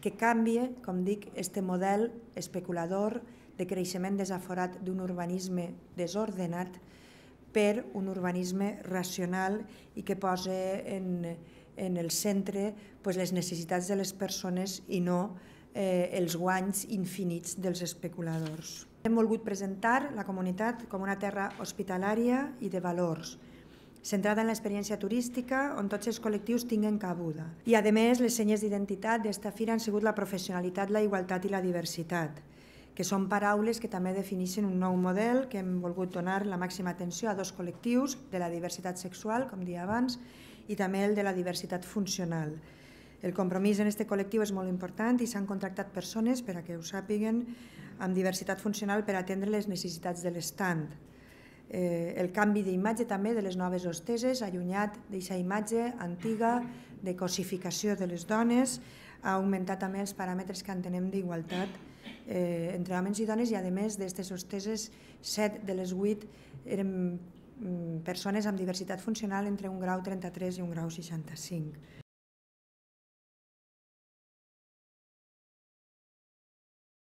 que canvia, com dic, este model especulador de creixement desaforat d'un urbanisme desordenat per un urbanisme racional i que posa en, en el centre pues, les necessitats de les persones i no eh, els guanys infinits dels especuladors. Hem volgut presentar la comunitat com una terra hospitalària i de valors, centrada en l'experiència turística on tots els col·lectius tinguen cabuda. I, a més, les senyes d'identitat d'esta fira han sigut la professionalitat, la igualtat i la diversitat, que són paraules que també definixen un nou model que hem volgut donar la màxima atenció a dos col·lectius, de la diversitat sexual, com dia abans, i també el de la diversitat funcional. El compromís en aquest col·lectiu és molt important i s'han contractat persones, per a que ho sàpiguen, amb diversitat funcional per atendre les necessitats de l'estand eh, el canvi d'imatge també de les noves hosteses, allunyat d'aquesta imatge antiga de cosificació de les dones, ha augmentat també els paràmetres que entenem d'igualtat eh, entre homes i dones i a més d'aquestes hosteses, set de les vuit eren mm, persones amb diversitat funcional entre un grau 33 i un grau 65.